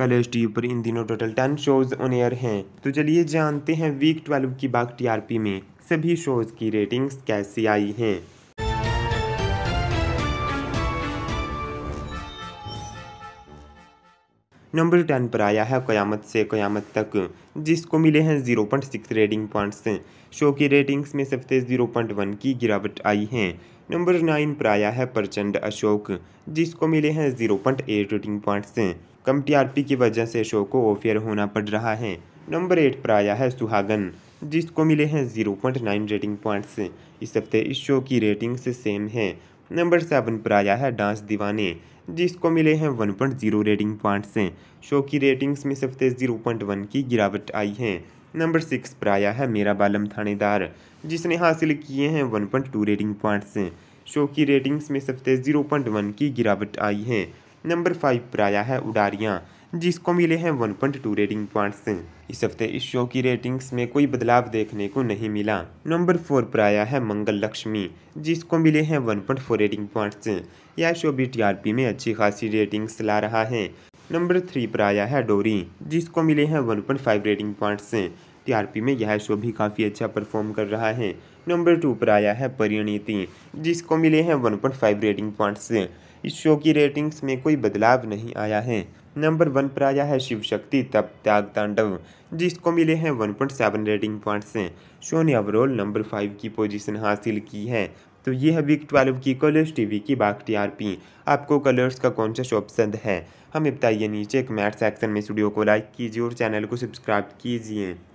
Colors TV पर इन दिनों total ten shows on air हैं तो चलिए जानते हैं वीक ट्वेल्व की बाग टीआरपी में सभी शोज की रेटिंग्स कैसी आई हैं नंबर टेन पर आया है क़यामत से क़यामत तक जिसको मिले हैं zero point six rating points show की रेटिंग्स में सबसे जीरो पॉइंट वन की गिरावट आई है नंबर नाइन पर आया है प्रचंड अशोक जिसको मिले हैं zero point eight rating points कम टीआरपी की वजह से अशोक को ओफियर होना पड़ रहा है नंबर एट पर आया है सुहागन जिसको मिले हैं zero point nine rating points इस हफ्ते इस शो की रेटिंग से सेम है नंबर सेवन पर आया है डांस दीवाने जिसको मिले हैं one point zero rating points show की रेटिंग्स में इस हफ्ते जीरो पॉइंट वन की गिरावट आई है नंबर सिक्स पर आया है मेरा बालम थानेदार जिसने हासिल किए हैं one point two rating points show की रेटिंग्स में सबसे जीरो पॉइंट वन की गिरावट आई है नंबर फाइव पर आया है उडारियाँ जिसको मिले हैं one point two rating points इस हफ्ते इस शो की रेटिंग्स में कोई बदलाव देखने को नहीं मिला नंबर फोर पर आया है मंगल लक्ष्मी जिसको मिले हैं one point four rating points यह शो भी टीआरपी में अच्छी खासी रेटिंग्स ला रहा है नंबर थ्री पर आया है डोरी जिसको मिले हैं one point five rating points TRP में यह शो भी काफ़ी अच्छा परफॉर्म कर रहा है नंबर टू पर आया है परिणीति जिसको मिले हैं फाइव रेटिंग पॉइंट्स इस शो की रेटिंग्स में कोई बदलाव नहीं आया है नंबर वन पर आया है शिव शक्ति तप त्याग तांडव जिसको मिले हैं सेवन रेटिंग पॉइंट्स शो ने ओवरऑल नंबर फाइव की पोजीशन हासिल की है तो ये है वीक ट्वेल्व की कलर्स टीवी की बाग टीआरपी आपको कलर्स का कौन सा शो पसंद है हमें बताइए नीचे कमेंट सेक्शन में स्टूडियो को लाइक कीजिए और चैनल को सब्सक्राइब कीजिए